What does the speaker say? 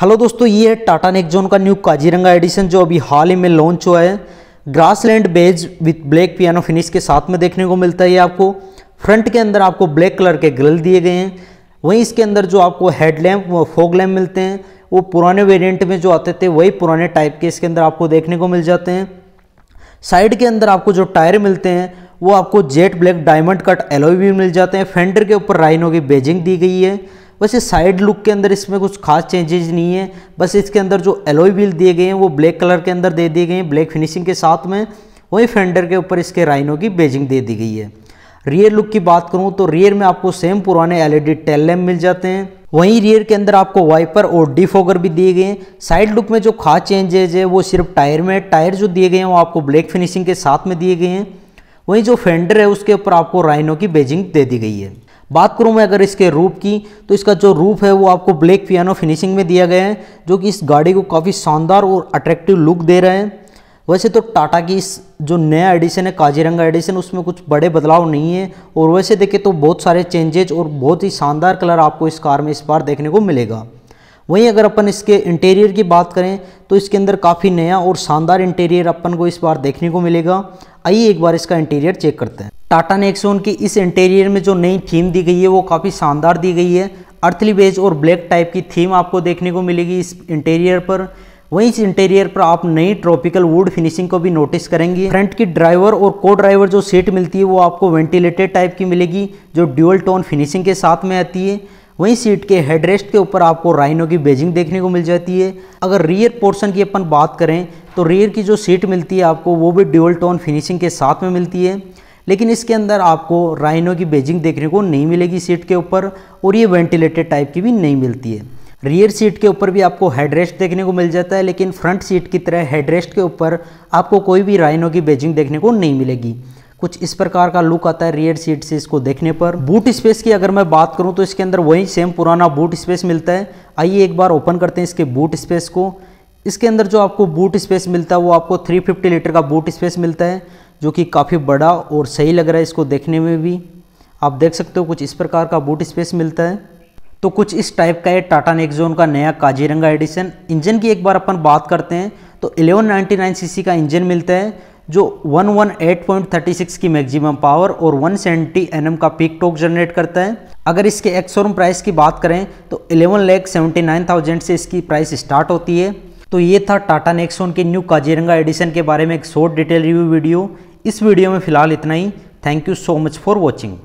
hello दोस्तों ये है टाटा नेक्जोन का न्यू काजीरंगा एडिशन जो अभी हाल ही में लॉन्च हुआ है grassland beige with black piano finish के साथ में देखने को मिलता है ये आपको फ्रंट के अंदर आपको ब्लैक कलर के ग्रिल दिए गए हैं वहीं इसके अंदर जो आपको हेडलैम्प व फोग लैम्प मिलते हैं वो पुराने वेरियंट में जो आते थे वही पुराने टाइप के इसके अंदर आपको देखने को मिल जाते हैं साइड के अंदर आपको जो टायर मिलते हैं वो आपको jet black diamond cut alloy भी मिल जाते हैं फेंडर के ऊपर राइनो की बेजिंग दी गई है वैसे साइड लुक के अंदर इसमें कुछ खास चेंजेज नहीं है बस इसके अंदर जो एलोई व्हील दिए गए हैं वो ब्लैक कलर के अंदर दे दिए गए हैं ब्लैक फिनिशिंग के साथ में वहीं फेंडर के ऊपर इसके राइनो की बेजिंग दे दी गई है रियर लुक की बात करूँ तो रियर में आपको सेम पुराने एलईडी टेल लैम्प मिल जाते हैं वहीं रियर के अंदर आपको वाइपर और डिफोगर भी दिए गए हैं साइड लुक में जो खास चेंजेज है वो सिर्फ टायर में टायर जो दिए गए हैं वो आपको ब्लैक फिनिशिंग के साथ में दिए गए हैं वहीं जो फेंडर है उसके ऊपर आपको राइनो की बेजिंग दे दी गई है बात करूँ मैं अगर इसके रूप की तो इसका जो रूप है वो आपको ब्लैक पियानो फिनिशिंग में दिया गया है जो कि इस गाड़ी को काफ़ी शानदार और अट्रैक्टिव लुक दे रहे हैं वैसे तो टाटा की इस जो नया एडिशन है काजीरंगा एडिशन उसमें कुछ बड़े बदलाव नहीं है और वैसे देखें तो बहुत सारे चेंजेज और बहुत ही शानदार कलर आपको इस कार में इस बार देखने को मिलेगा वहीं अगर अपन इसके इंटीरियर की बात करें तो इसके अंदर काफ़ी नया और शानदार इंटीरियर अपन को इस बार देखने को मिलेगा आइए एक बार इसका इंटीरियर चेक करते हैं टाटा नेक्सोन की इस इंटीरियर में जो नई थीम दी गई है वो काफ़ी शानदार दी गई है अर्थली बेज और ब्लैक टाइप की थीम आपको देखने को मिलेगी इस इंटीरियर पर वहीं इस इंटीरियर पर आप नई ट्रॉपिकल वुड फिनिशिंग को भी नोटिस करेंगे फ्रंट की ड्राइवर और को ड्राइवर जो सीट मिलती है वो आपको वेंटिलेटेड टाइप की मिलेगी जो ड्यूअल टोन फिनिशिंग के साथ में आती है वहीं सीट के हेडरेस्ट के ऊपर आपको राइनो की बेजिंग देखने को मिल जाती है अगर रियर पोर्शन की अपन बात करें तो रियर की जो सीट मिलती है आपको वो भी ड्यूअल टोन फिनिशिंग के साथ में मिलती है लेकिन इसके अंदर आपको राइनो की बेजिंग देखने को नहीं मिलेगी सीट के ऊपर और ये वेंटिलेटेड टाइप की भी नहीं मिलती है रियर सीट के ऊपर भी आपको हेडरेस्ट देखने को मिल जाता है लेकिन फ्रंट सीट की तरह हेडरेस्ट के ऊपर आपको कोई भी राइनो की बेजिंग देखने को नहीं मिलेगी कुछ इस प्रकार का लुक आता है रियर सीट से इसको देखने पर बूट स्पेस की अगर मैं बात करूं तो इसके अंदर वही सेम पुराना बूट स्पेस मिलता है आइए एक बार ओपन करते हैं इसके बूट स्पेस को इसके अंदर जो आपको बूट स्पेस मिलता है वो आपको 350 लीटर का बूट स्पेस मिलता है जो कि काफ़ी बड़ा और सही लग रहा है इसको देखने में भी आप देख सकते हो कुछ इस प्रकार का बूट स्पेस मिलता है तो कुछ इस टाइप का है टाटा नेक्जोन का नया काजीरंगा एडिशन इंजन की एक बार अपन बात करते हैं तो 1199 सीसी का इंजन मिलता है जो 118.36 की मैक्सिमम पावर और 170 सेवेंटी का पीक टॉक जनरेट करता है अगर इसके एक्स शोरूम प्राइस की बात करें तो eleven lakh seventy nine thousand से इसकी प्राइस स्टार्ट होती है तो ये था टाटा नेक्सोन के न्यू काजीरंगा एडिशन के बारे में एक शॉर्ट डिटेल रिव्यू वीडियो इस वीडियो में फ़िलहाल इतना ही thank you so much for watching